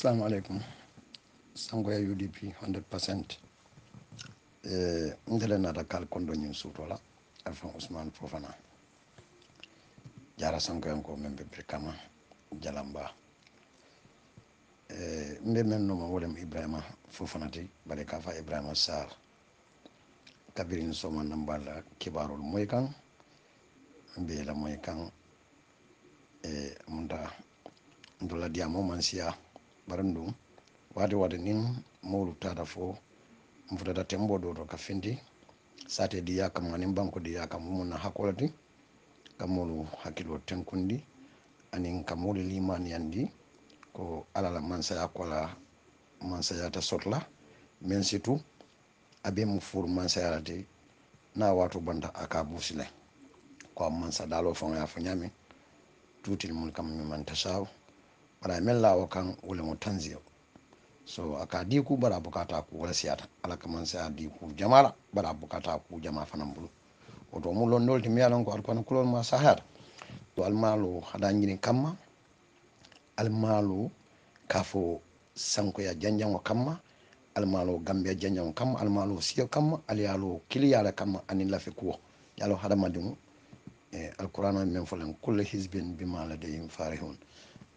assalamu aleykum sango ya udp 100 percent e ndele nata kal kondo ñin suutola alfan ousmane fofana jara sankoyanko men be brikama jalamba e mbe men noma wolem ibrahima fofanati bade ka fa ibrahima sar kabirin soma nambala kibarol moy kan mbeyela moy kan e munda ndola diyamo man bari wade wade nin waati tata fo n futata tenboo doo to ka finti sate di kam aniŋ banko di kam wo na hakolati le hakilo tenkundi anin ka moolu yandi ko alala la mansaya ko la mansayata soto sotla men situ abe mu fur mansaya la ti na watu banda aka busile ko a mansa dalo faŋo ye a fo ñaamiŋ tuutili mulu kam mi man tasaw bara men lawo kan mo tanziya so aka di ku bara bukata ku wala siata ala kaman sa di ku jamala bara bukata ku jama fanam bulu o do mu lon dolti mi alon ko alkon kulon ma sahar to al malu hada ngini kamma al malu kafo sanko ya janjango kamma al malu gambia janjango kamma al malu siyo kamma al alyalo kiliyala kamma anin lafi kuwo yalo hada madum e eh, al qur'an men fulan kullu hizbin bima ladayhim farihun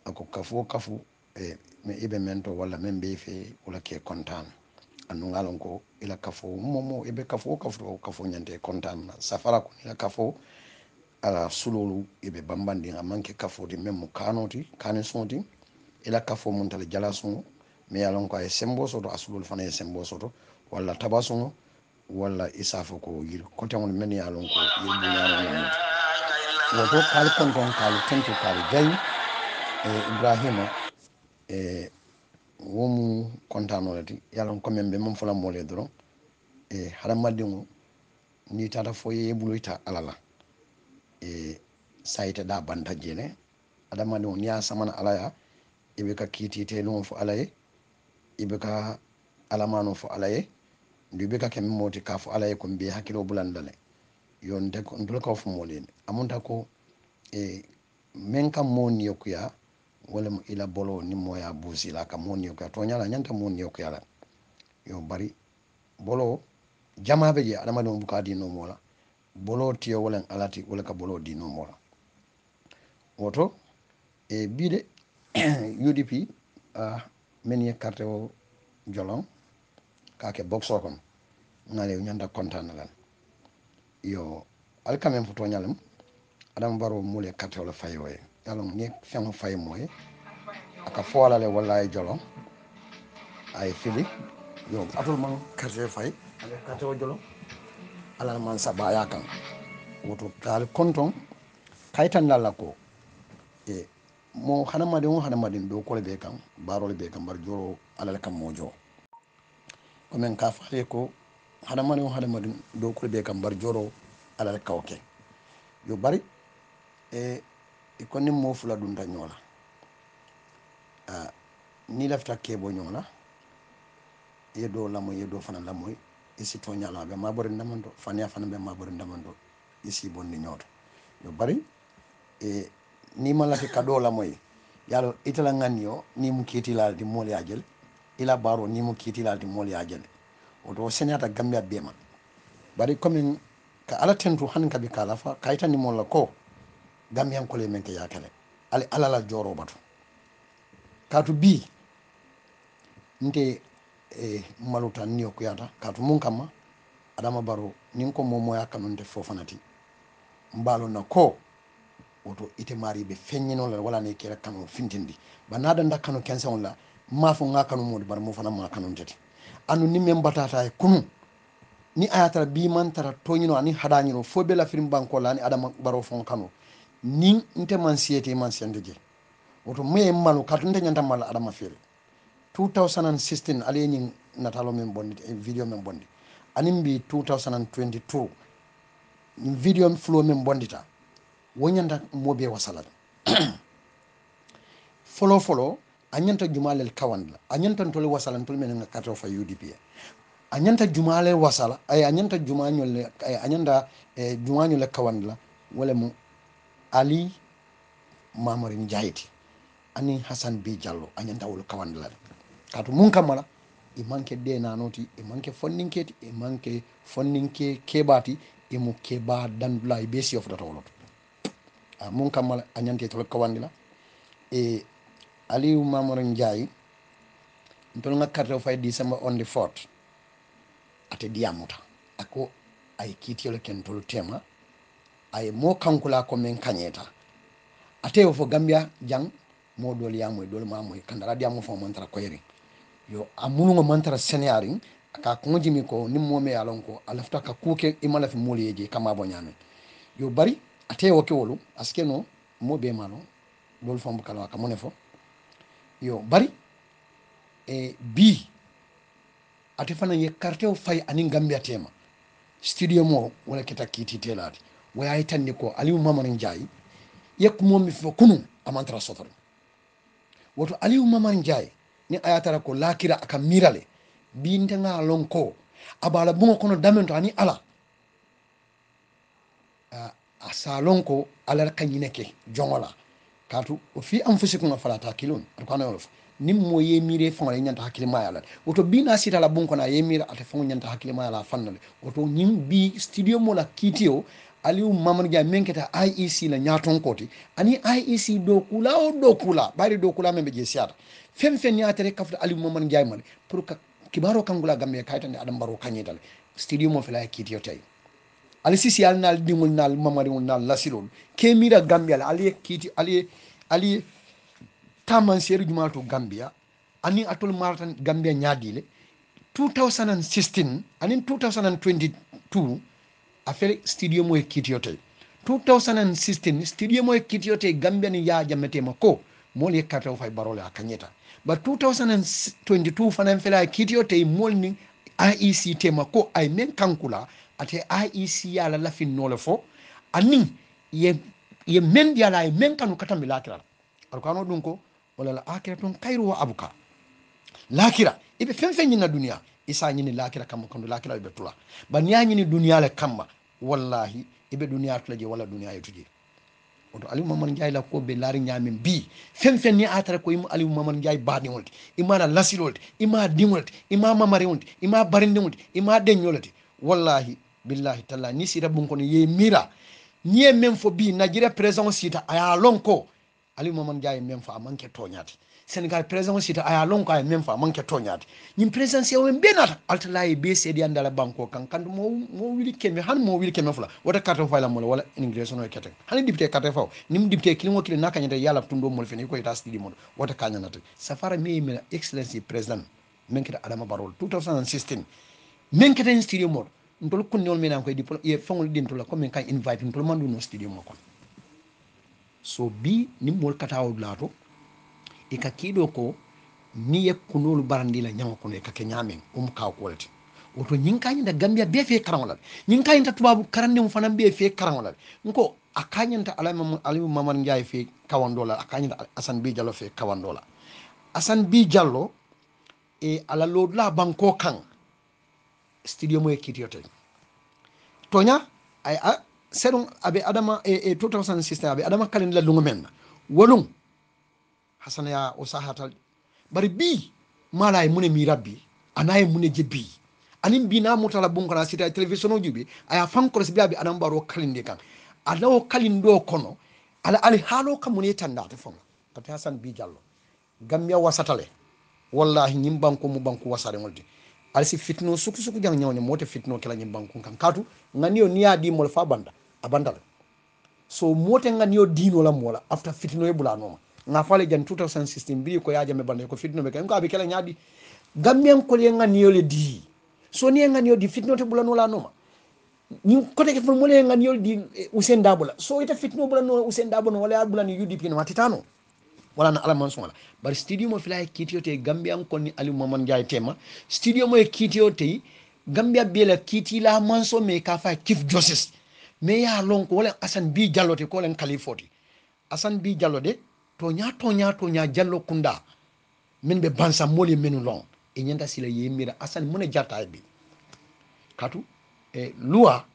ako kafu o kafu eh, e mi ibe men to walla men be fe wala ke kontan anu ngalon ko ila kafo momo ibe kafo kafu to kafo nyante kontan na safara ko ila kafo ala sulolu ibe bambandi amanke kafo di memo kanoti kane sonti ila kafo mun tala jala yalon ko ay sembo soto asulolu fana sembo soto walla tabasuno walla isafo ko yiri kote on men yalon ko yiri bu yalon ko wato kal konton kal tentu kal gayi e ibrahima e womu contanoreti yalan commen ɓe mon folanmole doron e haɗa madde ngo ni tata fo yeyebuloyta alala e sayiteɗa banta jene aɗa madde ngo niya samana alaya iɓe ka kitite noo fo alaye iɓe ka alamano fo alaye nde ɓe ka ke memoti ka fo alaye ko mbiye hakkilo bulandale yontekontol kaw fo molene amonta ko e min kam mo niyokuya wolem ila bolo ni moya la ka moni niyo ka nyala nyanta moni niyo yala yo bari bolo jama be je adamadenw buka di no mola bolo tiyo wala alati wala ka bolo di no mola woto e bide udp uh, min carte o jolon ka ke box o kon ngale ñanda kontan lan yo alkamem fo toñalem adam baro mule carte o fayoye yalon ngi feŋo fay moy aka foolale walla ay e jolon ay fili yo atol man karte fay ala karte o jolon alal man sabaya kan woto taal konton kaytandalla ko e mo hadamaden o hadamaden ɗo kole ɓe kan barole ɓe kan mbar joro alal kam mojo komin ka faale ko hadamaden o hadamaden dow kole ɓe kam mbar joro alal kawke yo bari e i koni moo fula dunta ñoo la ah, ni lafita keebo ñoo la ye doo lamoy ye doo fana lamoy i si toñala ɓe mabori ndamanto faniya fana ɓe mabori ndamanto i si bonni ñooto yo bari e ni ma malake kadoo lamoy yalo itala ngani yo ni mu kiitilalti mool ya jel ila baro ni mu kiitilalti mool ya jel woto seneyata gambe a ma bari comme ka ala tentu hanin kabi kala fa kayitani la ko gambiyankole men ke yakele ala alala joro to katu bi nte e maluta niyo kuyata katu mun kama adama baro nin ko ya kanunte fo fanati mbalo na ko woto ite mari be feññino la wala ne kera kanu fintindi ba naɗanda kanu kenseon la mafo ga kanu modi bara mo fana ma kanuntete anu ni men batata e kunu ni ayatara bimantara toñino ani haɗañino fo be lafirin la ni adama baro fon kanu nin nte man siyete man siyande je woto mu ye malu katu nte ñanta malu adama feere 2016 ali ye ñin natalo men bondi eh, video men bondi anin mbi 2022 ñin video flow men ta wo ñanta mobe wasala folo folo a ñanta jumalel la a ñanta wasala wasalan men nga kato fa udp a ñanta jumale wasala ay a ñanta jumañol ay a ñanta eh, jumañol la wala mu ali mamarin jayiti ani hasan bi diallo añantawol kawandilade kaatu mum kammala e manque de nanoti ah, e manque fonninketi e manque fonninke keɓati emo keɓa dandula e ɓeesi ofdata woloto a mum kammala añante tolo kawandila e aliou mamarin diayi tol gakkarte o fay décembre onde fort ate ɗiyamuta ako ay kiitiyolo ken tol tema aye mo kankula ko men kanyeta ate fo gambia jang mo dol ya moy dol ma moy kandara dia mo fo mon ko koyri yo amunu mo man tara aka ko jimi ko nim mo me yalon ko alafta ka kuke imala fi moli je kama bo nyane yo bari ate wo ke wolu aske no mo be malo dol fo mo kala ka mo ne fo yo bari e bi ate fana ye quartier fay ani gambia tema studio mo wala kita kiti telati waye tanni ko aliyu mamarin jayi yakkumomi fo kunu amantara sotor woto aliyu mamarin jayi ni ayatara ko lakira aka mirale binta nga lonko abala bungo kono damen to ani ala a sa lonko alar kañine ke jongola katu o fi anfusikum falata hakkilun ata ko anayolof nin mo yemire nyanta ñanta hakkilimaya la woto bi na sitala bunkona yemira ata faŋo ñanta hakkilimaya la fanna le woto nim bi studio mo la kitio aliu mamadu ja meŋ keta iec la ñaaton koti ani iec dokula o dokula bari kula meŋ be je siyata feŋ feŋ niŋ a tara kafuta aliyu mamadu jayi male pour ka kibaro kangula gambe kayitande adam baro kañitale stadium o fela ye kiitiyo tayi ali sisi ali naal diŋol naal mamariŋol naal lasilol ke mira gambiya la ali ye kiiti ali ye ali ye tamanseeri jumaal to gambiya ani atol maratan gambiya ñaadi le 2016 ani 2022 affaire studio kit yote 2016 studio kit yote gambia ni yajammetema ko moolu ye kartawo fay barole a ba 2022 fanan fela kiitiyote moolu ni IEC tema ko ay men kankula ate IEC la lafin nole fo ani ye ye men yala ay men kanu katambi lakira arkano dun ko wala la akira ton kairu wa abuka lakira ibe fen fen na duniya isa ñini lakira kama kono lakira ibe tula ba ni a ñini duniya le kama wallahi ibe duniya tula je wala duniya yetu je oto aliou mamadou ndiaye la ko be lari ñamin bi fen fen ni atara ko ima aliou mamadou ndiaye baɗiŋolete imana lasilolete ima diŋolete ima mamariŋolete ima barindiŋolete ima deññolete wallahi billahi talla ni sita bun kono ye mira ni ye men fo bi na président sita a ye lon ko aliou mamadou ndiaye men fo a manque senegal présence ita aya lon ka men fa manke tonyata nyim présence ya wen benata alta lay be sedi andala banko kan kan mo mo wili kembe han mo wili kembe fula wata carte fa la mo wala immigration o e kete han député carte fa nim député kilimo kilin naka nyata yalla tundo mo fene ko ita stidi mo wata kanya nata safara me me excellency president men kita adama barol 2016 men kita in studio mo ntol kunniol menan koye diplôme ye fangol ɗin tola comme kan invite ntol mandu no studio mo kon so bi nimmol katawol laato i ka kiiɗo ko ni ye kunolu barandila ñaŋo kono i ka ke ñaameŋ wo mu kawo kuwo le ti woto ñiŋ ka ñinta gambiya bee fee karaŋo la le ñiŋ ka ñinta tubaabu karandiŋo fanaŋ bee fee karaŋo la le nko a ka ñinta alimu mamar ndiaye fee kawando la a ka ñinta asan bi jallo fee kawando la asan bi jallo e ala loodula banko kaŋ studio mo ye kiitiyo teŋ toña ay a seɗum aɓe adama e e, 2006 aɓe adama kalindi la luŋo men na woluŋ hasanaya ya o sahata bari bi mala e mune mi rabbi ana e mune je bi bi na mutala bun kana sita television o jubi aya fankoro sibi abi anan baro kalinde kan ala o kalindo kono ala ali halo kam mune e tandata fonga pati hasan bi jallo wasatale wallahi ñim banko mu banko wasare ngolde ala si fitno suku suku jang ñawne mote fitno kala ñim banko kan katu nganiyo niya di mol fa banda abandal so mote nganiyo dino la mola after fitno e bulanoma nga fale jan 2016 bi ko yaja me bande ko fitno be kan ko abi kala nyaadi gambian ko le nga niyole di so ni nga niyodi fitno te bulano la noma ni kote ke fon mole nga niyol di eh, usen dabula so ita fitno bulano usen dabula wala bulani UDP no matitano wala na ala manson wala bari studio mo filay kitiyo te gambian ko ni ali maman jay tema studio mo e kitiyo te gambia bela kiti la manso me ka fa kif joseph me ya lon ko wala asan bi jallote ko len kalifoti asan bi jallode toña toña toña jallo kunda min be bansa moli minu lon e nyanda sila yemira asan mune jarta bi katu e luwa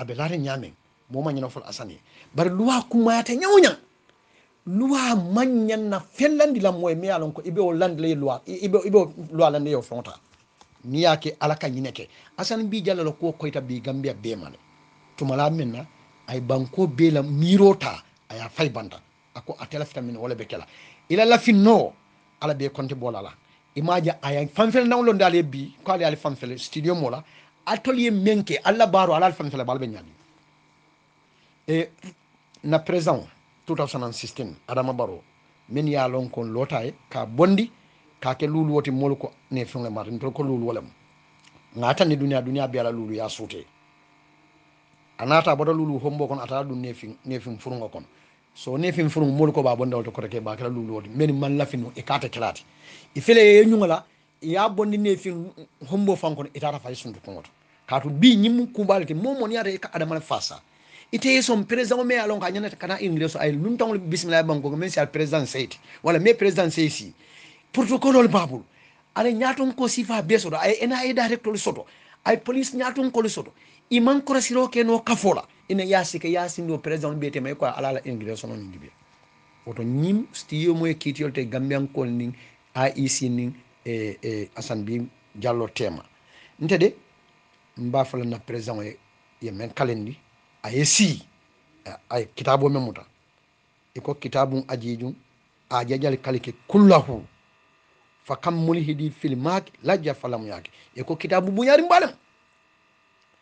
aɓe nyame mo ma ñana fol asani bare luwa kumayata ñawñan luwa mañanna fellandi lammo e miya lon ko ibe o le luwa ibe ibe luwa lande yo fonta ni yake ala ka ñine ke asani mbi ko koyta bi gambia be mane tumala minna ay banko be la mirota aya fay banta ako ate lafita min wala bekela kela ila lafin no ala be konti bola la imaja aya fanfel na nawlo ndale bi ko ala fanfel studio mola atelier menke alla baro ala fanfel balbe nyani e na présent 2016 adama baro min ya lon kon lotay ka bondi ka ke lulu woti mol ko ne fengle mar ndol ko lulu wala ngata ni dunia dunia bi ala lulu ya sute anata bodo lulu hombo kon ata dun ne fin ne fin furungo kon so ne fin furu mol ko ba bonda wol ko korake ba kala lulu wodi men man la lafinu e kata kelati e fele ye nyungala ya bondi ne fin hombo fanko e tata fa sundu ko ka to bi nyim mo momon yare ka adama fasa ite ye son president me alon ka ñanata kana ingres ay lum tong bismillah ban ko men sial president président wala me president sey si protocole le babul ale ñaton ko sifa besodo ay ena ay directeur soto ay police ñaton ko le soto i man kɔrɔsirɔ kɛ n'o kafo la ina yasi ke yasi ndio president be tema kwa alala ingreso no ngi be oto nyim stiyo moy kitiyol te gambian kol ning IEC ni e e asan bi jallo tema ntede mba fala na president ye ye men kalendi ayesi ay kitabo memuta ko kitabu ajijum ajajal kalike kullahu fa kam mulhidi fil mak lajja falam yake ko kitabu bunyari mbalam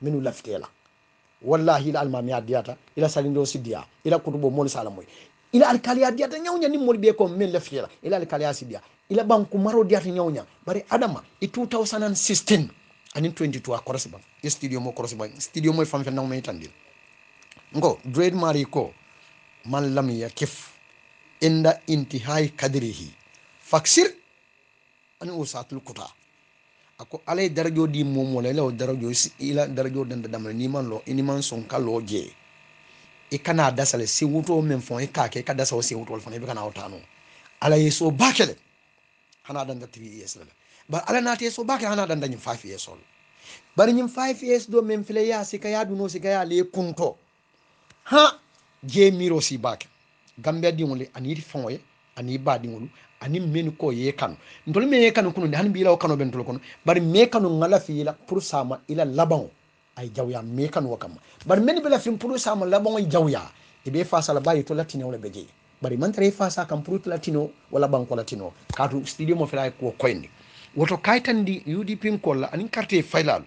minu lafitela wallahi ila almamiya diyata ila salindo sidia ila kutubo mol sala moy ila alkaliya diyata nyawnya ni mol be ko min lafitela ila alkaliya sidiya ila banku maro diyata nyawnya bari adama i 2016 anin 22 a korosi ban studio mo korosi ba studio moy fanfen nang may tandil ngo dread mari ko man lam yakif inda intihai kadrihi faksir an usatul kutah ako ala ye darajo di momo la ila o darajo ila darajo danda damana n'i ma lɔ i ni ma sɔn ka lɔ jɛ i e kana a dasala se woto min fɔ i k'a kɛ i e ka dasa o se woto la fana i bɛ ka na o ta nɔ ala ye so ba kɛlɛ hana danda tibi i ye sira la bari ala n'a tɛ so ba kɛlɛ hana danda nin fa fiyɛ sɔrɔ bari nin fa fiyɛ dɔ min filɛ i y'a se ka y'a dun o se ka y'ale kuntɔ han je miiri o si ba kɛ ganbɛ denw le ani yiri fɛnw ye ani baadiŋolu ani menu ko ye kanu ntolu meŋ ye kanu kunundi hani biila wo kano be ntolu kono bari me kanu ŋa lafi la pour ma ila laban ay jawya me kanu wo kamma bari menu be lafin pour ma saama labaŋo jawya i be fasala la yito latinewo le wala jee bari man tara i fasa kan pour latino wala banko latino kaatu studio mo fela ko koyndi woto di udp kolla anin quartier faylalu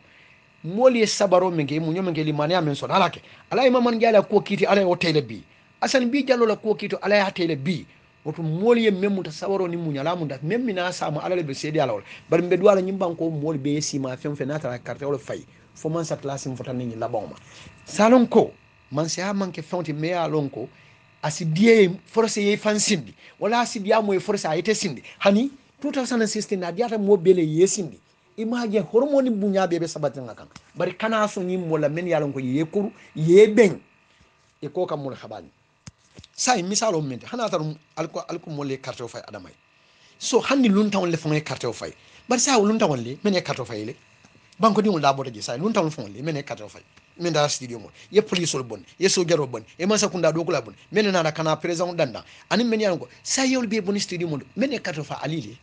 moolu ye sabaro min ke muño min ke limaniya min sono ala ke ala ye maman jaala kuwo kiiti ala ye wo teyle bi asan bi jallo la kuwo kiito ala ye a teyle bi woto moolu ye meŋ muta sabaro niŋ muñala munta meŋ mi naa saama le be seedi ala wo le bari mbe duwa la ñiŋ banko moolu be ye siima feŋ fe naŋ tara karite wo le fayi fo maŋ satala siŋ fota niŋ ñiŋ labaŋo ma saloŋ ko mansaya maŋ ke feŋo ti me ye a loŋ ko a si diye ye ye faŋ sindi wala a si diya mo ye a yete sindi hani 2016 na diyata moo bee le ye sindi i maa je horomo buñaa bee be sabatiŋ a kaŋ bari kana a soŋ ñiŋ moo la meŋ ye a loŋ ko ye kuru ye beŋ i e koo ka moolu sai misalo mente hana tarum alko alko molle carte fay adamay so hanni luntan le fon e carte fay bar sa luntan le men e carte fay le banko dingol laɓoto je sa ɗum tan fon le e carte fay men da studio mo ye polisol bon ye gero bon e do sakunda ɗokula men na na kana président danda anin men yango sai yol biye bon studio mo carte fay fa le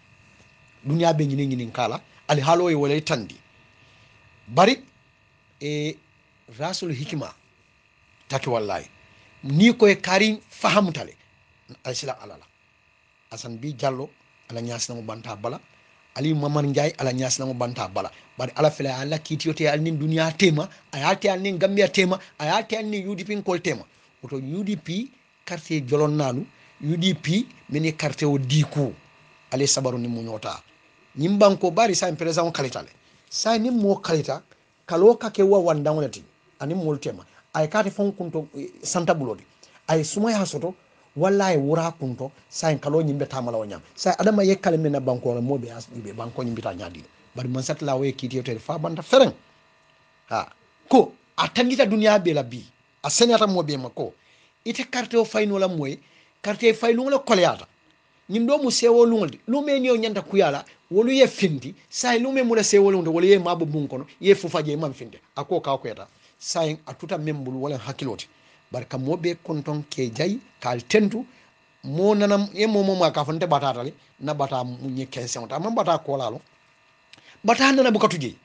duniya be ñini ñinin kala ali halo e wolay tandi bari e rasul hikima taki wallahi ni koye karin fahamutale alsila alala asan bi jallo ala ñasinamo banta bala ali mamar ndiaye ala ñasinamo banta bala bari ala fela alla kiitiyote al nin duniya tema a yaate al nin gambia tema a yaate al nin udp nkol tema woto udp quartier jolonnalu udp mini quartier o diku ale sabaru ni muñota ñim banko bari sa président kalitale sa ni mo kalita kaloka ke wa wandango ani mo tema ay kate fon kunto e, santa bulodi ay sumaya soto walla ay wura kunto sayin kalo ɲin bɛ ñimɓe tamalawo ɲa. Sai adama yekkale men na banque ola moɓe ɓe banque o ñimbita ñaɗiɗo bari man satla woye kiitiyewtede fa banta fɛrɛn. ha ko a tandita duniya bɛɛ la bi a mo senata moɓe makko ite carte o faynola moye carte e faylugola koleyata ñin ɗo mu sewo lugol de lume ni o ñanta kuyala wolu ye findi saye lume mula sewo lugde wolu ye mabo bun kono ye fufaje e man finde ako kakoyata sayin a tuta men bulu walan hakiloti barka mo be konton ke jayi kal tentu mo nanam e mo mo ka fonte bata tale na bata mu munye kensen ta man bata ko lalo bata nana bu katuji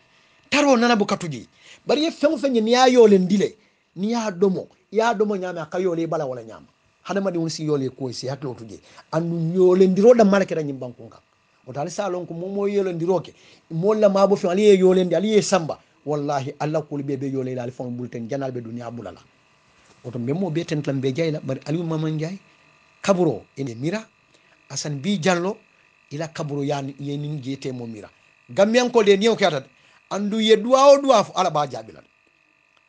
taro nana bu katuji bari ye fen fe ni ya yole ndile ni ya domo ya domo nyama ka yole bala wala nyama hada ma di won si yole ko si haklo tuje anu yole ndiro da malakira nyimban kunga o dal salon ko mo mo yole ndiro ke ndiroke molla mabo fen ali yole ndi ali samba wallahi allah kulu ɓe ɓe yooleyla ali fon ɓulten janalɓe duniya ɓulala woto mbemmo biyeten tan ɓe jeyla bari aliou maman diaye kaburo ene mira asan bi jallo ila kaburo yani yenin jeetemo mira gammiyankode ni o keatat andu ye duwa o duwa fu ala ba jaabilat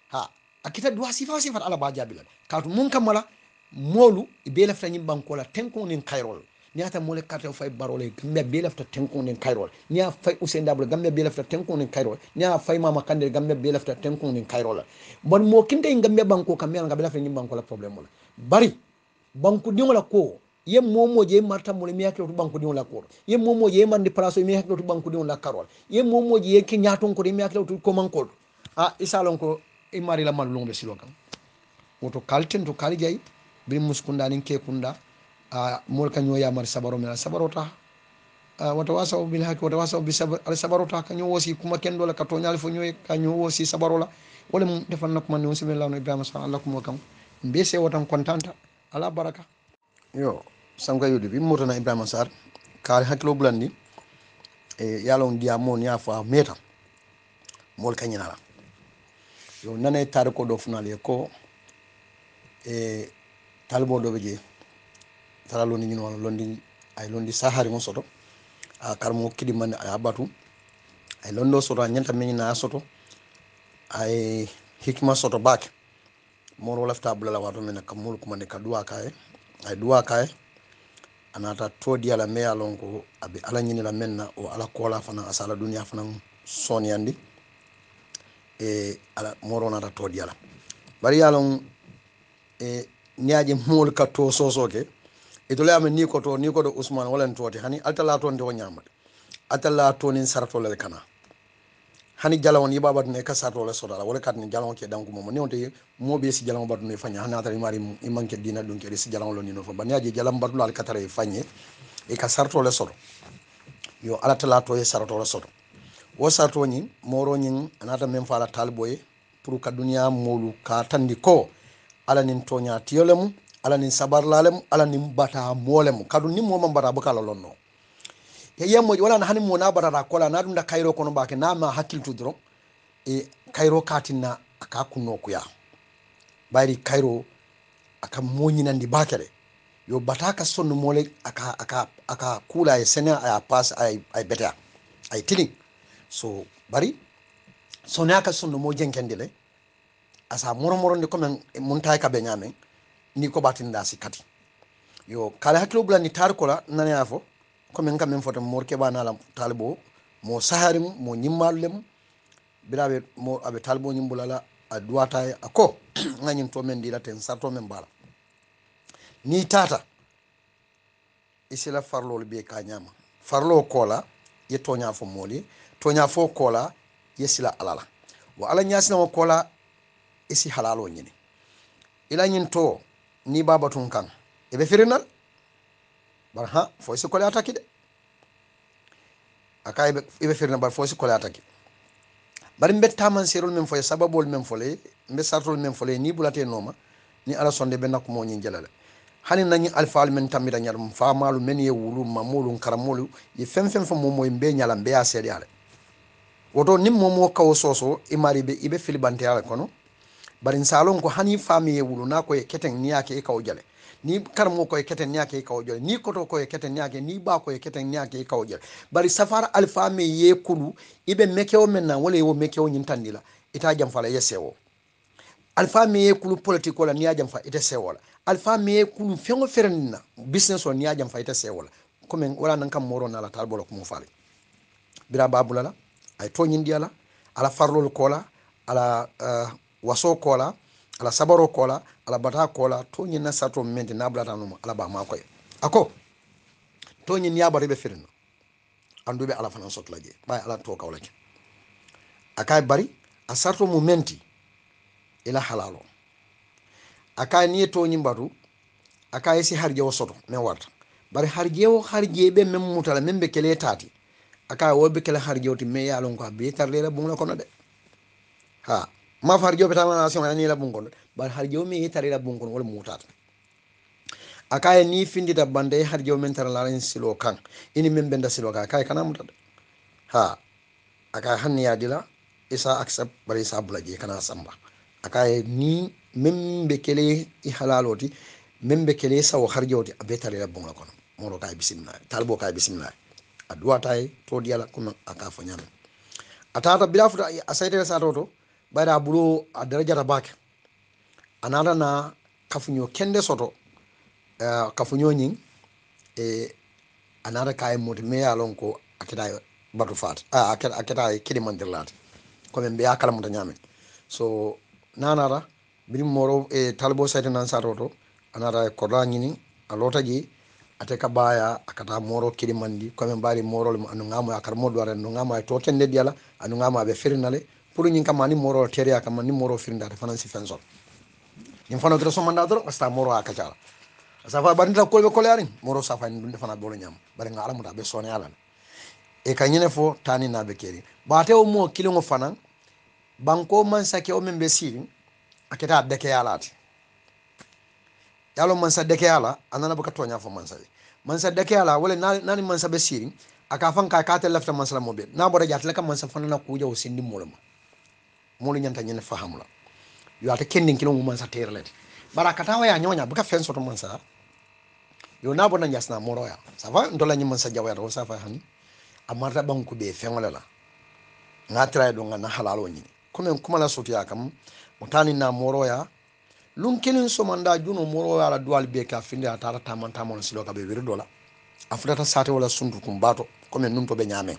ha akita duwa sifa sifat ala ba jaabilat kaatu mun kammala moolu i bee lafita ñim bankola tenkonin kayrol ni ata mole carte fay barole gambia be lafta tenkon den kayrol ni a fay usen dabul gambia be lafta tenkon den kayrol ni a fay mama kande gambia be lafta tenkon den kayrol bon mo kinte gambia banko kam yalla gambia ni banko la problème la bari banko dingola ko ye momo je marta mole mi hakilo to banko dingola ko ye momo je mandi place mi hakilo to banko dingola karol ye momo je ke nyaton ko mi hakilo to ko manko ah, a isalon ko imari la mal lungo be silo kam woto kalten to kali jay bi muskundanin ke kunda moolu ka ñoo yamari sabaro mina sabaro ta ah, wata wasaw bil haqi wata bi bisabr al sabaro ta ka ñoo wosi kuma ken la ka toñali fo ñoy ka ñoo wosi sabaro la wala mu defan na kuma newo simi lawno ibrahima sa allah kumo kam mbe se contenta ala baraka yo sanko yudi bi mutana ibrahima sar kaari haklo bulandi e yalon ndiya mon ya meta mol metam mool la yo nana e ko ɗo funali e ko e talibo ɗoɓe tara londi ñin walla londi ay londi sahari mo soto a karmo kidimande aya batu ay londo soto a ñanta na soto ay hikma soto bak mo ro lafta bulala wato mena kamul man ka duwa kay ay duwa kay anata todi ala me alon ko abi ala ñini la menna o ala kola fana asala dunya fana son yandi e ala mo ro moro nata todi ala bari yalon e ñaaje mool ka to okay? idolama ni koto ni koto ousmane walan tooti hani altala toon de o ñamade altala sarato le kana hani jalawon yi babat yiɓaɓatune ka le sodala wala kat ni jalawon ke danku momo mo be si jalawon ne fanya hani atara mari i manke dina dun ke si jalawon lo ni no fa fo baniyaji jalam batulal al katare fanye e ka le sodo yo ala tala to sarato le sodo wo sarato ni moro ni anata men fala talboye pour ka dunya molu ka tandi ko ala nin tonya tiolemu ala nin sabarlalem ala nin bata molem kadu ni mo mbara bakala lonno ya mo wala na hani mo na barara kola na dunda kairo kono bake na ma hakil tu dron e kairo katina aka kunno kuya bari kairo aka moñina ndi bakere yo bata ka sonno mole aka aka aka kula e sene aya pass ay ay beta ay tiling so bari sonya ka mo jenkende le asa moro moro ndi comme mun tay ka be nyamen ni ko batinda si kati yo kala hakilo bula ni tar kola nani afo ko men kam men foto mor ke bana lam talbo mo saharim mo nyimmalem bila be mo abe talbo nyimbulala la adwata a ko ŋañin to men dila ten sarto men bala ni tata isila farlo be ka nyama farlo kola ye tonya fo moli tonya fo kola ye sila alala wa ala ñasinamo kola isi halalo nyini ila nyinto ni baba tun kan eɓe firinal bar ha foy si kole attaque de aka eɓe e firina bar foy si kole attaque bar mbe taman serol men foye sababol men foley mbe sartol men foley ni bulate nooma ni ala sonde ɓe nakku moñi jalala hani nañi alfaalu men tammida ñalum famalu men ye wulu mamolu karamolu ye fen fen fo momoye mbe ñalam mbe ya seeɗe ala woto nin momo kawo soso imari ɓe iɓe filibante ala kono bari nsalon ko hani fami ye wulu na ko ye keten ni yake ka ojale ni karmo ko ye keten ni yake ka ojale ni koto ko ye keten ni ni ba ko ye keten ni yake ka ojale bari safar alfa me ye kulu ibe meke o menna wala yo meke o nyintandila ita jam fala yesewo alfa me ye kulu politiko la ni ajamfa ite sewola alfa me ye kulu fengo ferenna business on o ni ajamfa ite sewola comme wala nan kam moro na la talbolo ko mo fale bira babula la ay to nyindiala ala farlo ko la ala uh, waso kola ala sabaro kola ala bata kola to na sato mente na bulata noma ala ba makoy ako ni ñin be ɓe andu be ala fanan sot laje bay ala to kawla ci akay bari a sato mu menti ila halalo akay ni to ñin batu akay si harjewo soto min warta bari harje wo harje be mem mutala mem be kele tati akay wo be kele harje wo ti me yalon ko be tarle la bumla kono de ha ma far joɓe tama na ni la bunkon bar har jow mi tari la bunkon wala mutat akaye ni da bande har jow men tara ren silo kan ini men benda silo ka kay kana mutat ha han hanni dila isa accept bari isa bulaje kana samba akaye ni men be kele i halaloti men be kele sawo har jowti abe tari la bunkon kono moro kay talbo kay bismillah adwa tay to diyala kuma aka fanyam atata bila futa asaita sa toto bare a bolo a darajata bake a na kafuño kende soto uh, kafuño ñin e eh, nata kaye muti me ye lon ko a batu fat a a keta kidimandirlate komin mbiya kala muta ñamen so nanata birim moro e eh, talbo sayte nan sato to a nata korda ñinin a lotaji ate ka baya akata moro mandi komin mbari moro mo anu ngamoy akata moɗo ara anu ay to tende diala anu ngamo be ferinale pour ñin kam ni moro teriya kam ni moro firinda da fanan si fensol ñin fano tra somanda doro asta moro akacala safa ko kolɓe koleyarin moro sa ni ɗum defana bolo ñam bare ga da be sone ala e ka ñine fo tani na be keri ba o mo kilo kilingo fana banko man ke o min ɓe sirin aketa dekeyalate yalo mansa ala, anana ka toña fo mansa de mansa ala wala nani mansa ɓe sirin aka fanka ka ta lafta mansa la moɓel na ɓoɗa la ka mansa fanana kuja sindi moro ma molu ñantañene fahamula yo ata kendin kilo mum mansa terelete bara katawa ya ñoña buka fen soto mansa yo na bona jasna moroya ça va ndola ñi mansa jawaya do safa hani amarta ku be fengola la na tray do ngana halalo ñi comme kuma la sotiya kam mutani na moroya lun so manda juno moroya la dual be ka finde atara taman tamon silo ka be wirdo la afutata sate wala sundu kum kumbato comme num to be ñame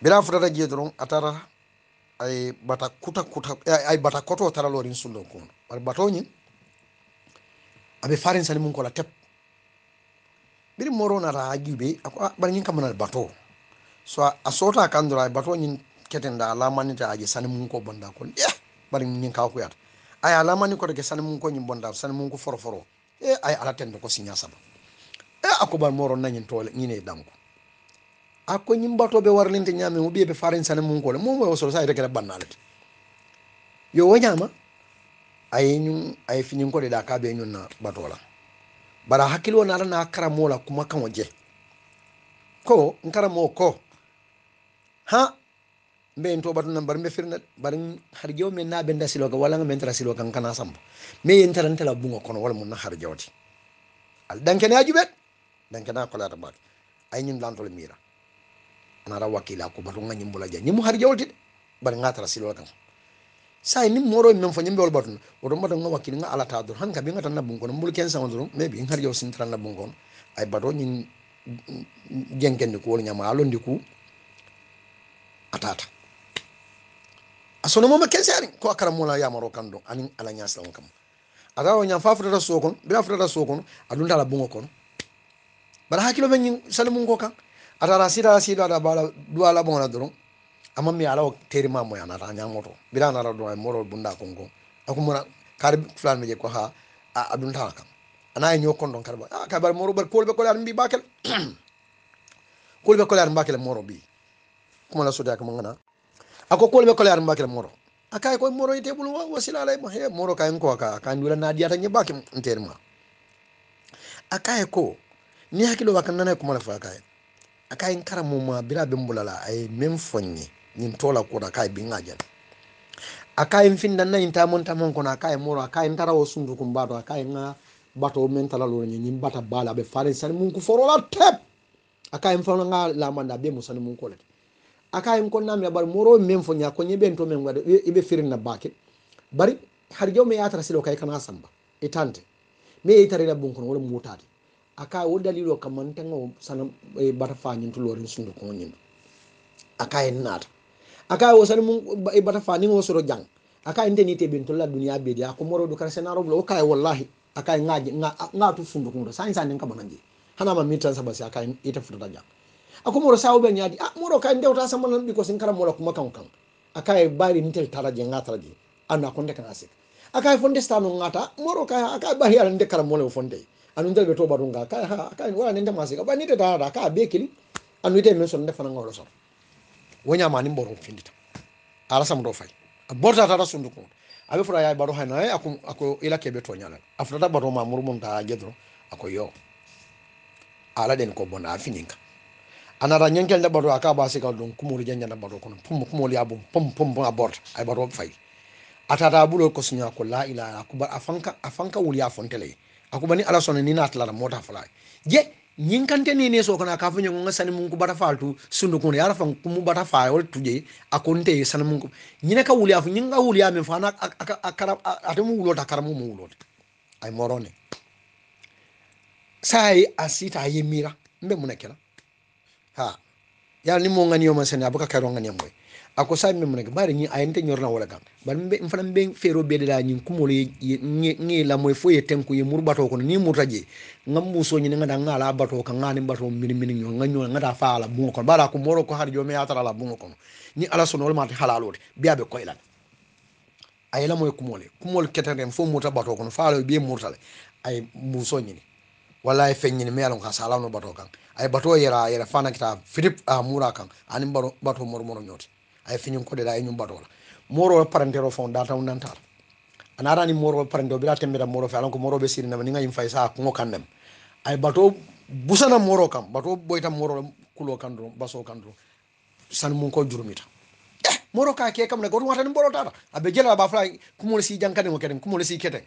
bira futata je doron atara ay bata kuta kuta ay bata koto taralorin sullon kono bar batoñin aɓe farin sali mum kola tep ɓiri moro nata ha juuɓe ako a ah, ɓara ñin kamanal bato so a sota kandora bato ñin keten da lamanita aje sani mum ko bonda kon e eh, ɓara ñin kaw kuyata ay a lamani koto ke sani mum ko ñin bonda sani mum eh, ko foro foro e ay ala tende ko signa saba e eh, ako ɓar moro nañin tole ñine danko a ko ako ñimbatoɓe warlinte ñaami mo ɓiye ɓe farin sane mum kole momo o soro sa rekere bannalete yo wo ñama aye ñum aye fiñin koɗe ɗa ka ɓe ñonna batola bara hakkilo nara na la kuma kaŋo je ko n karamo ko ha mbe en toɓatu nan bar mbe firna bar harjewo men na ɓe dasilo ka walla ga men tara silo kan kana sambo mais yen tarantela bunga kono wala mun na harjewoti al dankene ajuɓet dankena kolata baake ay ñin lantole mira nara wakila ko batu nga nyimbula ja nyimu har jawti bar nga tara silol kan say nim moro min fo nyimbe wol batu wodo mata nga wakil nga ala tadur han bi nga tan na bungon mbul ken durum me maybe har jaw sin tan na bungon ay bato nyin jengen ko wol nyama alon atata asono mama ken sa ko akara mola ya maro kando anin ala nya sa kam ada wo fafra da sokon bi afra da sokon adun dala bungo kon bar hakilo men salamun ko atara sida sida da bala dua la bona doro amma mi ala teri ma na yana ranya moto bila na ra dua moro bunda kongo akumuna kar flan me je ko ha a adun ta kam ana nyo kon don ah, kar ba ka bar moro bar kolbe kolar mbi bakel kolbe kolar mbakel moro bi kuma la sodia kuma ngana ako kolbe kolar mbakel moro akai ko moro ite bulu wasila lay mo he moro kayen ko ka kan dula na diata nyi bakem nterma akai ko ni hakilo wakanana kuma la fa kayen a ka yin kara mu ma bira bin la a ye min fɔ n ye nin tola kora k'a ye bin ka jana a ka yin fin danna yin tamon tamon kɔnɔ a ka yin mura a ka yin tara o sundukun ba dɔ a ka yin ka bata o min tala lori nin bata ba la a bɛ farin sani mun la tɛp a ka yin fana ka lamanda a bɛ musani mun ko la a ka yin kɔnɔna mɛ bari mɔrɔ min fɔ n ye a ko n ye bɛ n to min kɔ dɛ i bɛ feere na ba kɛ bari harijɛw min y'a tara sila o ka i kana sanba i tan tɛ ne y'i tara i la bon kɔnɔ wala mun t'a di aka wo dalilo kaman tanga sana e, eh, barfa nyin lorin sundu ko nyin aka en nat aka wo sana mun e, barfa ni wo soro jang aka en deni te bin la dunya be dia ko moro do kar senaro blo e wallahi aka e ngaji nga nga tu sundu ko san san ka banangi hana ma mitan sabasi aka ita da jang aku moro sawo be nyaadi ah moro ka ndew ta sama nan bi ko sin kara moro kuma kan kan aka e bari nitel taraje ngataraje ana ko ndeka nasik aka e fonde ngata moro ka aka e bari ala ya ndeka moro fonde anunta be to barunga ka ka wala nenda masika ba nite tara ka bekil anu ite men son defana ngoro so wonya mani mborum findita ala sam do fay borta tara sundu ko abe fura ya baro hana ay ako ako ila kebe to nyala afrata baro ma murmun ta jedro ako yo ala den ko bona afininka anara nyenkel da baro aka ba sikal don kumuri janya da baro kono pum kumuli abum pum pum pum abort ay baro fay atata bulo ko sunya ko la ila akubar afanka afanka wuli afontele ako bani ala sona ni natlara mota fala je nyin kante ni ne so kana ka funya ngonga sani mun ku bata faltu sundu kun yara fan kumu bata fa wal tuje akonte sani mun ku nyine ka wuli afu nyin ga wuli amen fana akara atemu ta karamu mu wulota ay morone sai asita ayemira mbe munekela ha ya ni mo ngani yo masani abuka karo ngani mwe ako sa min munake bari ñi ayante ñorna wala kan bari n fana be feero bee dela ñin kumolu ŋe lamoye fo ye tenku ye mur bato kono ni murta je ŋa muso ñi nga da nga la bato ka nga ni bato mini mini ñoo nga ñoo nga da fa ala buŋo kono bari ko moro ko hari jome ya tara ala buŋo kono ni ala sono wala mati halalo te be a be koyla a ye lamoye kumole kumol keteren fo murta bato kono fa ala be murta le ay muso ñini wala ay feñ ñini me yalon ka no bato kan ay bato yera yera fana kita filip a ah, mura kan ani bato moro moro ñoti ay fiñin koɗeɗa ay ñum baɗola morowol parantero fon dataw nanta a narani moro parante o bira tembita moro fe alan ko moroɓe sirinama ni ga yim fay sa ko kuŋo dem ay bato busana moro kam bato ɓoyta moro kulo kan dron baso kan dron san mun ko jurumita eh, moro ka ke kam ne goto watani moro tata abe jela ba ku mo si jankane mo kedem ku mo si kete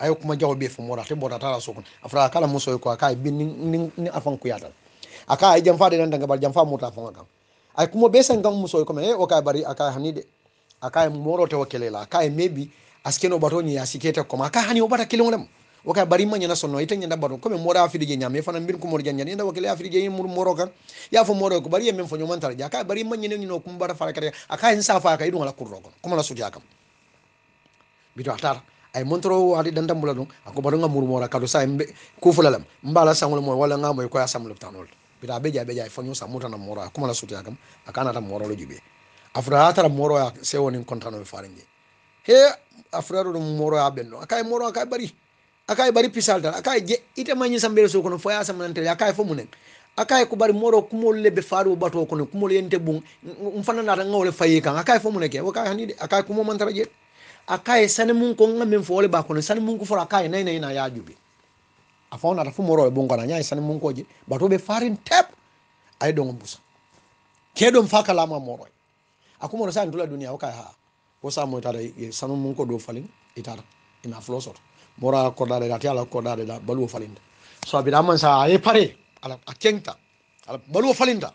ayo kuma jawo be fu mora bo data la sokon afra kala musoy ko aka bin ni afan kuyatal aka ay jamfa de nan daga bal jam fa muta fanga kam ay kumo be sen gam musol ko men eh, o kay bari akay hani de akay te o kelela akay mebi askeno bato ni asiketa ko akay hani o bata kelolem o kay bari manyana sonno ite nyanda bato ko men mora afidi je nyame fana mbir ko mor janya nda wakele afidi je mur moro kan ya fo moro ko bari yemen fo nyoman tarja akay bari manyene ni no kum bata fara kare akay nsa fa kay dum ala kurro kon kuma la sudiya kam bito atar ay montro wadi dandam dum ako bato ngam mur mora kado sa mbe kufulalam mbala sangol mo wala ngamoy ko asam samlo tanol bita abeja abeja ifanyo samuta na mora kuma la suti akam akana ta moro jube afra ta moro ya sewo ni no farinje he afra ro moro ya benno akai moro akai bari akai bari pisal dal akai je ite manyi sambe so kono foya sam nan akai fo munen akai ku bari moro kumol lebe faru bato kono kumol yente bun mfana na ngole fayi kan akai fo munen ke wakai hanide akai kumo mantara je akai sane mun ko ngamen fo le ba kono sane ko fo akai nay nay na ya jube afaona e bongo na ananyaisani munkoje bato ɓe farin tep aye dongo busa keɗom fa kalama moroy akumoro sa tula duniya o kay ha wo samo itata sanu munko do falin itata ina fulo soto mora korɗaɗe da tiala ala korɗaɗe da baluwo falinta so da man sa aye pare ala a kenta ala baluwo falinta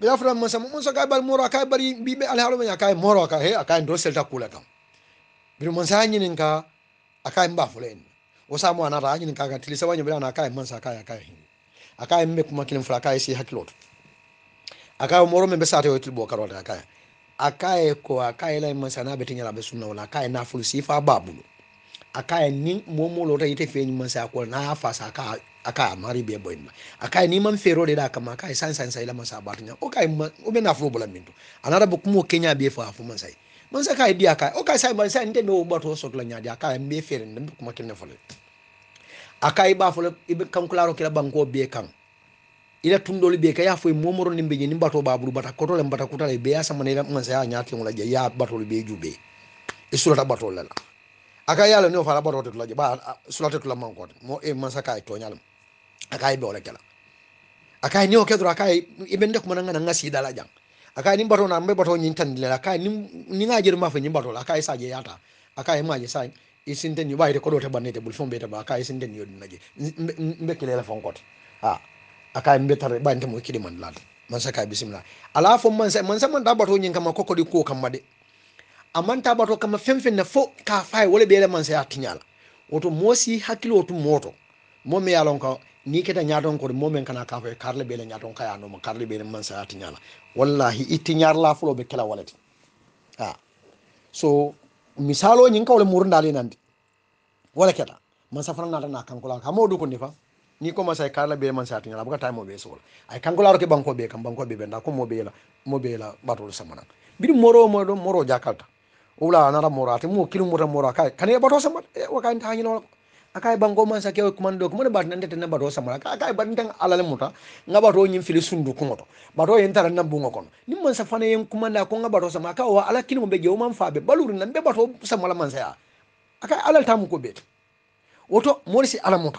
ɓeɗa fota man sa mon sa kay bal moro akay bari ala halu nya akay moro aka he akay do selta kula kam bi man sa ñinin ka akay mba fulo osamu anata ra kaka tili sewa nyobila na kai mansa kai kai akai mme kuma kilim fula kai si hakilot akai umoro mbe sate te buwa karwata karol akai akai ko akai la mansa na betinya la besunna wala akai na fulu sifa babulu akai ni mwomo lota yite fiye nyi mansa akwa na afasa sa akai amari mari boi mba akai ni man fero de da kama akai san ila sai la mansa batinya o kai o na fulu bola minto anara bu kumo kenya be fa fu mansa mun sa kai biya kai o kai sai ban sai nte me to so nya dia kai me fere nde kuma kinne fole akai ba fole ibe kan ro kila banko be kan ila tundol be ka ya fo momoro nimbe ni bato babulu bata koto le bata kutale be ya samane la mun sa ya je ya bato be jube isura e ta bato la akai yalo o fala bato to la je ba sura to la ko mo e man sa kai to nyalam akai be wala kala akai ni o kedro akai ibe ndek mun nga nga jang aka nin bato na mbe bato nyin tan le aka nim ni nga jere ma fa nyim bato aka isa je yata aka e ma je sa isin den yuba ite kodo te banne te bulfon beta ba aka isin den yodi naje mbe kile la fon kot ha aka mbe tar ba ntamo kidi man lad man saka bismillah ala fo man sa man sa man da bato nyin kama koko di ko kama de amman ta bato kama fenfen na fo ka fay wala be le man sa ya tinyala woto mosi hakilo woto moto mo me yalon ka ni keta ñaton koto momen kana ka fo e karle kaya no mo karle ɓele man sayati nyala wallahi itti fulo be kala walati ha so misalo nyin ka ñin kawle murndali nandi wala keta man safaranata na kan kula ka mawdu ko ni fa ni ko masay karla ɓe man sayati ñala boka taymo ɓe sohla ay kan kula ro ke banko be kan banko be be nda ko mo be la mo be ɓeyla ɓatolo samanan mbiɗi moro moɗo moro jakalta wula anata moro ate mo kilimmuta moro ka kan kane ɓato samat e wakani ta hañinola ko akai bango man sa kewe kumando ko mon batna ndete namba to samara ka akai bandan alal muta ngaba nyim fili sundu kumoto bato yen tara nambu ngokon nim man sa fana yen kumanda ko ngaba samara ka wa ala kilimo be man faabe baluru nan be bato samala man sa ya alal tamu ko be woto morisi ala muta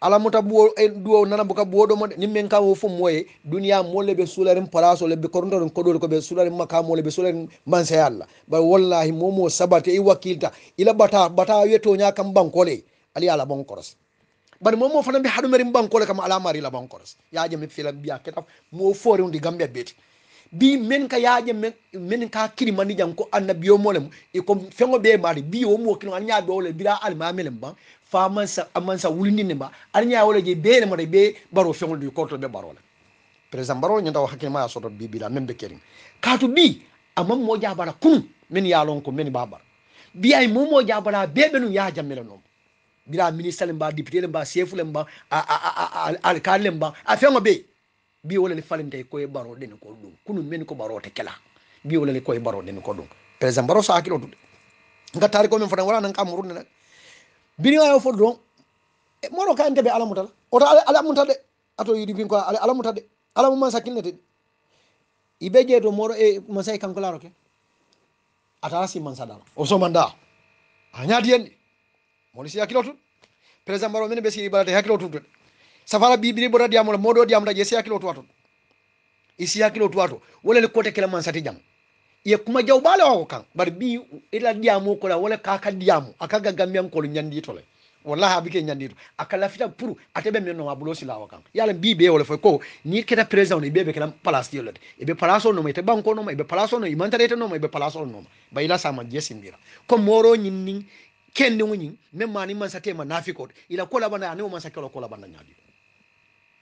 ala muta buwo eh, duwo nana buka buwo do mon nim men kan wo fum moye duniya molle be sularin palaso le be korondo ko do ko be sularin makamo le be sularin man sa yalla ba wallahi momo sabate i wakilta ila bata bata yeto nya kam bankole ali ala bon koros bari mo mo fana be hadu merim banko le kam ala mari la bon koros yaaje mi filan biya ketaf mo fore ndi gambia beti bi men ka yaaje men men ka kiri mani jang ko annabi yo molem e ko fengo ma de bi o mo kino anya be wala bira al mamelem ban fa man sa man sa ni ne ma ba anya wala je be ne de be baro fengo du ko to be baro la president baro nyanda hakima ya soto bi bi bila men be k'a katu bi amam mo jabara kun men ya lon ko men babar bi ay mo mo jabara be be nu ya jammela non bira minista le mba député le mba chef le mba alkali le mba a feŋo be bi wo lele falinte koye baro deni ko ɗum kunu men ko baro te kela bi wo lele koye baro deni ko ɗum président baro so hakkilo dude nga tari ko men fota wala nan ka murunde nag biriŋa yo fo don e, moro ka ntebe ala mutala oto ala muta de ato yidi bin ko ala ala muta de ala mu man sakkilne te ibe je to moro e masay e kankolaro ke atara si man sadala o so manda a ñaati moni si hakkilo tun président mbaro men ɓe si balate hakkilo tutude safara bibiri ɓota diyamol moɗo diyamta je si hakkilo tuwa toon i si hakkilo tuwa to wolele kote kela man sati jam ye kuma jaw ɓaale wako kan bari bi ila diyamo kola wala kaka diyamo akaga gambiyankolo ñanditole wallahi abike ñandito aka lafita pour ateɓe men noma bulo silawa kan yalan bi ɓe wole foy ko ni keta président iɓe ɓe kela place yolade eɓe place o noma ite banque o noma eɓe place o noma imantarete noma eɓe place o noma ba ila sama jesindira ko moro ñinnin kendi ŋuñiŋ même ma ni mansatema nafikode ila kola banda animo mansakelo kola banda ñaadi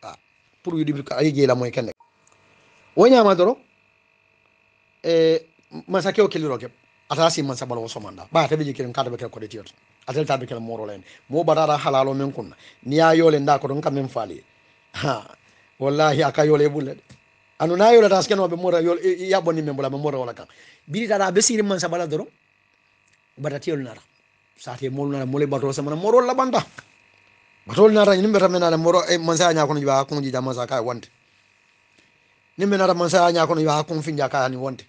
ah pour yuɗi ayi jeela moy kende wo ñama doro e eh, mansakeo keliro keɓ ata si mansa bala wo somanda ɓa taɓe je kelen kataɓe kel kode tiyoto atel taɓe kel morola en mo baɗaɗa halalo men kunna ni ya yole nda koton kam men faali ha wallahi aka yole e ɓulle de anu na yole ta Moro mora yol yaɓɓonni men bola ɓe mora wala kan biɗitaɗa ɓe siri mansa bala doro baɗatiyol nara sati mol na mole bato sama moro labanda batol na tan nimbe eh, tamena moro e man sa nya ko kono jiba kono jida man sa kai wonte nimbe na man sa nya ko ni ba ko fi nya kai ni wonte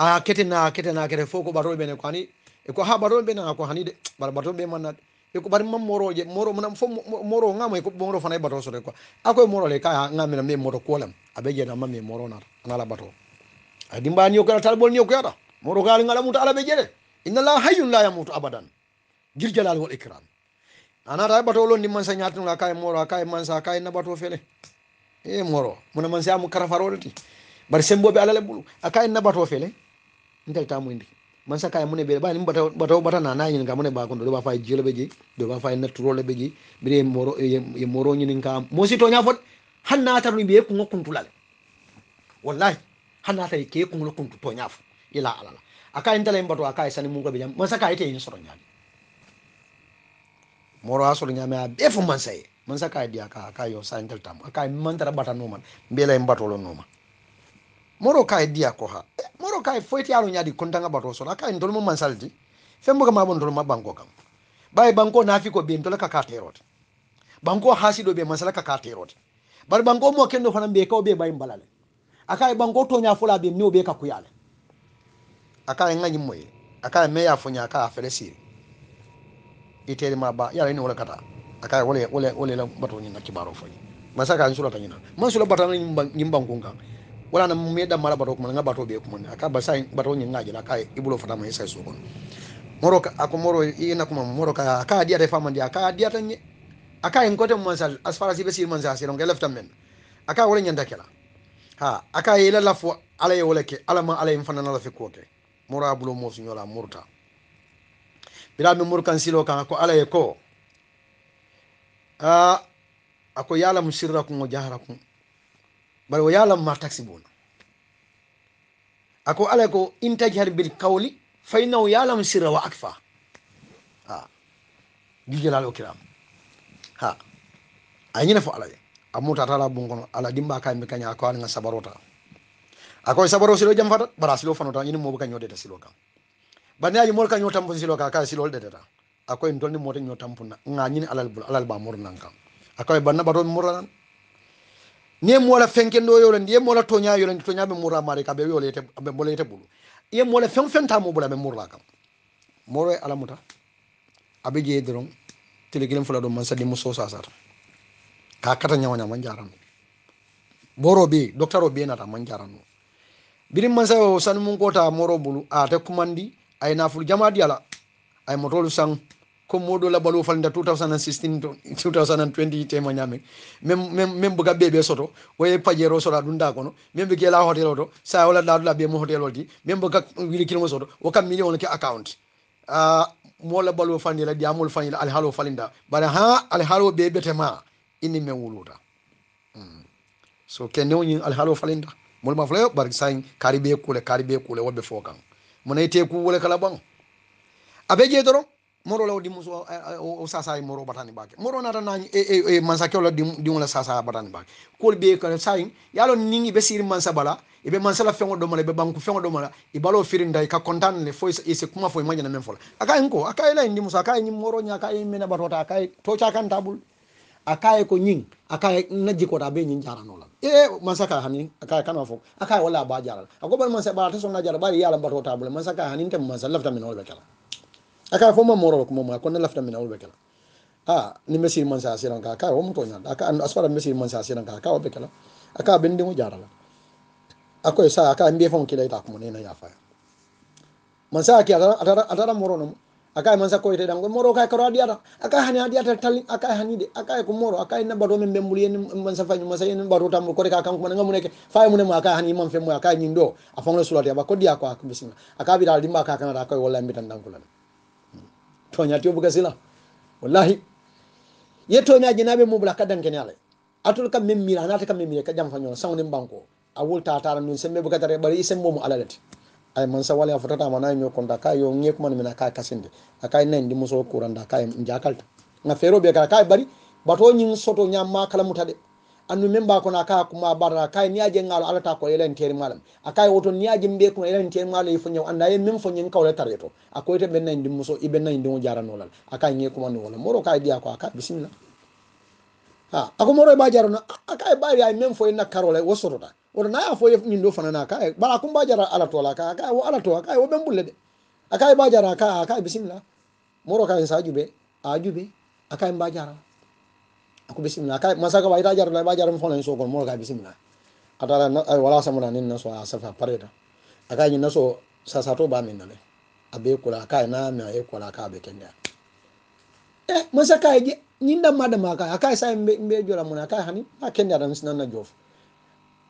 a kete na kete na kete foko batol ko ani e ko ha batol na ko hani de bar batol be man na e ko bar mam moro je moro man fo moro mo e ko moro fa na bato so de ko akoy moro le kai nga me me moro kolam abe je na mam mamme moro na na la nala a dimba ni ko tal bol ni ko ya yata moro gal ngala muta ala be je de inna la hayyun la yamutu abadan jil jalal wal ikram anata e bato lon ndimman sañatinula ka e moro a ka e mansa ka e nabato fele e moro mona mansa amu karafarole ti bari be alale ɓulu a ka e nabato fele ntel tamuyndi mansa ka e mune ɓeɗe ɓani bataw bata nanañin ka mune ɓakondo ɗo ɓa fa e jilo ɓe jeyi ɗo ɓa fa e natturole ɓe jeyi mbiɗe ye moroñinin ka to toña fot han natata ɗum mbiye kugo kuntulale wallahi han natata ke kugo kuntu toña fo ila alala a ka en tala en bato a ka e sani mukoɓe jam mansa ka ite en soro ñaadi moro a soro ñaame a bee fo mansa ye mansa ka diya ka ka yo sa intel tam ka mantara bata no man mbela en batolo no man moro ka diya ko ha eh, moro ka foyti alo ñaadi kontanga bato so ka en dol mo mansaldi fembo ka mabon dol ma banko kam bay banko nafi ko be dol ka ka terot banko hasido be mansala ka ka terot bar banko mo kendo fana be ko be bay balale aka e banko to nya fula be mi be ka kuyale aka en ngani moye aka me ya fo nya ka felesiri itere ma ba yala ni wala kata aka wala wala wala la bato ni na kibaro fo masaka ansula tanyina masula bato ni nyimba ngunga wala na da mara bato kuma nga bato be kuma aka basa bato ni ngaji la kai ibulo fata ma yesa sokon moroka aku moro ina kuma moroka aka dia te fama dia aka dia tanye aka inkote mwansa as far as ibe si mwansa si longa left men aka wala nyanda kela ha aka yela lafu ala yewole ke ala ma ala imfana na lafi ko ke moro abulo mo sunyola murta bila mi murkan silo kan ko ala ye ko a ako ah, yala musirra ko jahara ko bal wa yala ma taksi bon ako ala ko intajhar bil qawli fa inna yala musirra wa akfa ha jujalal o kiram ha anyina fo ala ye amuta tala bungono ala dimba kay mi kanya ko sabarota ako sabaro silo jam fatat bara silo fanota ni mo bu kanyo de silo kan banaji mol ka ñoo tampo silo ka ka silol detata ni e tolni mote ñoo tampuna ga ñini alal alal ba murnan kam akawe banna bato mi murranan ni mola fenkendo yolandi ye mola toña yolandi toña be murra maari ka ɓe be ɓe bolete ɓulu ye mola fen fenta mo ɓula ɓe murra kam moro e alamuta aɓe jeeye doron tele fula ɗum man sadi mo sosa sar ka kata ñawaña man jaranno boro ɓe docteur o ɓenata man jaranno birin man sa kota moro bulu ate kumandi ay naful jamaat diyala ay mo tolu sang ko modo la balu fal nda 2016 2020 tema nyame mem mem mem buga bebe soto waye pajero sola dunda kono mem be gela hotel oto sa wala dadu la be mo hotel oldi mem buga wili kilo soto kam million ki account a ah, mo la balu fal ni la di amul fal ni al halo nda bana ha al halo bebe tema ini me wuluta hmm. so kenyo nyin al halo nda mol ma flayo bar sain karibe kule karibe kule wobe fokan munaite kuwole kala ɓan aɓe jee doron moro law dimmu eh, eh, o sasa e moro batani bake moro na nata nañi e eh, mansa kewla dimula sasa batani bake kol ɓe kala sayin yalo ningi ɓe siri mansa bala eɓe mansala feŋo ɗomala ɓe ɓanku feŋo ɗomala e balo firinda ka contane le foy se kuma foye mañana men fola aka hen ko aka ela e ndimusa aka e ñim moroña aka e mena batota aka to toca kan tabul akaye ko nyin akaye naji ko da be nyin jara no la e masaka hanin akaye kana fo akaye wala ba jara ago ban man sa ba ta so na jara ba ya la ba to tabule masaka hanin tam man sallafta min awla kala akaye fo ma moro ko mo ko na lafta min awla kala a ni mesir man sa siran ka akaye o mo to nyan aka an asfara mesir man sa siran ka akaye o be kala akaye ben de mo jara la akoye sa akaye mbe fon kila ita ko ne na ya fa man sa ki atara atara moro no akay manza sakko ite ɗan moro kay karo adiyata akay hani adiyata talin hani de akay ko moro akay na bato men bembuli en manza fanyu manza en sayen tam ko kore ka kanko man ngamu neke fay mu ne ma akay hani mon fe mu nyin nyindo afon le sulati aba ko dia ko ak bisina akay bi dal dimba ka kan ra koy wallahi mbitan dango kulan to nya yobu gasila wallahi ye to nya jinabe mu bla kadan ken yale atul kam mem memmira anata kam mem mira ka jam fanyo sawne banko awul wulta tara nun sembe bu kadare bari sembo mu alalati ay man sa wala fotata mana nyo konda ka yo ngi kuma mina ka kasinde akai nan di muso kuranda kai njakalta na fero be ka kai bari bato nyin soto nyamma kala mutade annu memba kono aka kuma barra kay niyaje ngalo alata ko elen teri malam akay woto niyaje mbe kono elen teri malam fo nyaw anda yen mem fo nyen kawle tarreto akoyte ben nan dimmuso ibe nan dimu jaranolal akay ngi kuma no wala moro kay diya ko aka bisimillah ha ako moro ba na aka ba ya men fo karole wo sorota foye na ye nyindo fana na ka ba ko ba jara ala to la ka ka wo ala to ka wo ben bulle de aka ba jara ka bismillah moro ka sa jube a jube aka ba aku bismillah aka masaka ba ita jara ba jara fo na so ko moro ka bismillah atara na wala samuna nin na so a safa pareta aka yin na so sasato ba min na le abe kula ka na me ayi kula ka be kenya eh ñinda mada maka aka sa mbe mbe jora mun aka hani ma kenda ran sinan na jof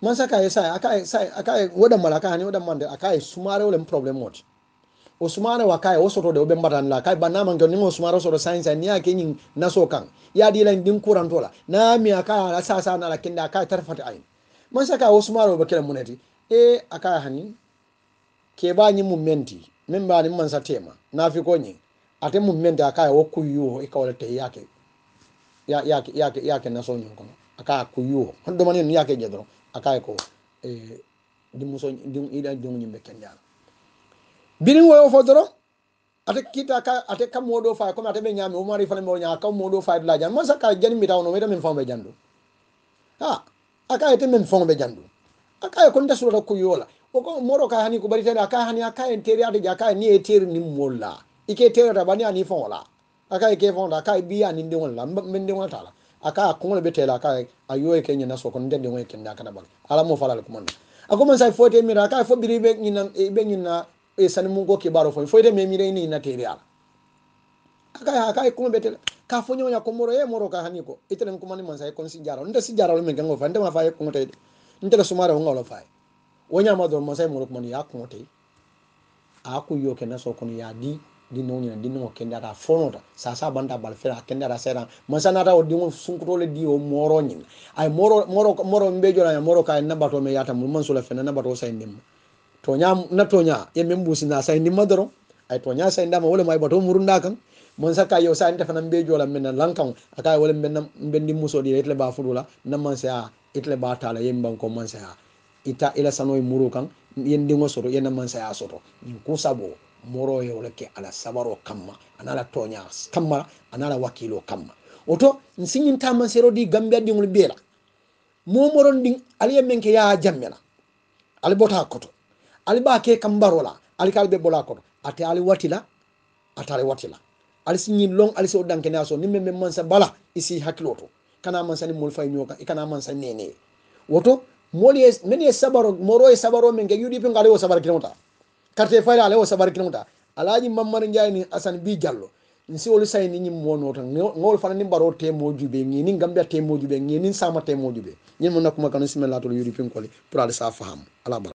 man saka ya sa aka sa aka woda malaka hani woda mande aka sumare wala problem mot o sumare wa kai osoto de obemba tan la kai banna man gonni o sumare osoto science ni ake nyin naso kan ya di lan din kuran tola na mi aka la sa sa na la kenda aka tarfata ayin man saka o sumare ba obakira munati e aka hani ke ba nyi mun menti min ba ni man sa tema na fi ko nyin ate mun menti aka wo kuyu e ka wala te yake y'a kɛ nasɔn ɲɔgɔn kɔnɔ a k'a ko y'o hali dɔ n'i y'a kɛ jɛ dɔrɔn a di ye ko denmuso i la denw bɛ wo y'o fɔ kita ka a tɛ ka mɔɔ dɔ fa komi a tɛ bɛ ɲaami o mari fana b'o ɲa a ka mɔɔ dɔ fa bila jan masa ka jani mi dawo no wede min fɛn ha a ka yete min fɛn bɛ jan do a ka ye ko n tɛ ko yola o ko mɔɔ ka hani ko bari tɛ a hani a ka ye teri a de ja ka ye ni ye teri ni mɔɔ la i ke bani a ni fɛn o la aka ke fonda aka biya nin de won la min de won tala aka kuŋole be tela aka a yoye ke ñana sokono nde ndiŋo ye kende a kana bala ala mo falal kumanda ako commence sai fote mira aka e, fo biri be e be e san sani ngoki baro fo fote me mira ni na tere ala aka aka ay kuŋo ka fo nyonya ko moro e moro ka haniko itene ko itelen kumani man say kon si jaro nte si jaro me ngango kango fa nte ma fa ye kuŋo teyde nte le sumare ho fa fay wo ñama do man say moro kumani ya ko tey aku ku yo ke na ya di dinno nyina dinno kenda da fonota sasa banda balfera kenda da sera masana ta odingo sunkutole di o moro nyina ay moro moro moro mbejo na moro ka na bato me yata mun sula fena na bato sai nim to nya na to nya ye membu sina sai nim madaro ay to nya sai ma wala mai bato murunda kan mun saka yau sai ta fana mbejo la men lankan akai wala men mbendi muso di itle ba fudula na man sai itle ba tala yemban ko man sai ita ila sanoy muru kan yen dingo soro yen man sai asoto ku sabo moro ye wala ke ala sabaro kamma anala tonya kamma anala wakilo kamma oto nsinyin tama sero di gambia di ngul bela mo moron ding aliya menke ya jammela ali bota koto ali ba ke kambarola ali kalbe bola koto ate ali watila atare watila ali sinyin long ali so danke naso nimme mem mansa bala isi hakiloto kana mansa ni mulfay nyoka ikana mansa nene woto moli men ye sabaro moro ye sabaro menke yudi pe ngale wo sabaro kinota carte fayda ale wo sabar kinota alaji mammar njay ni asan bi jallo nsi wolu say ni ñim wono tan ngol fana ni baro te moju be ngi ni gambia te moju ni sama te moju be ñin mo nakuma kanu simelatul yuri pinkoli pour ala sa faham ala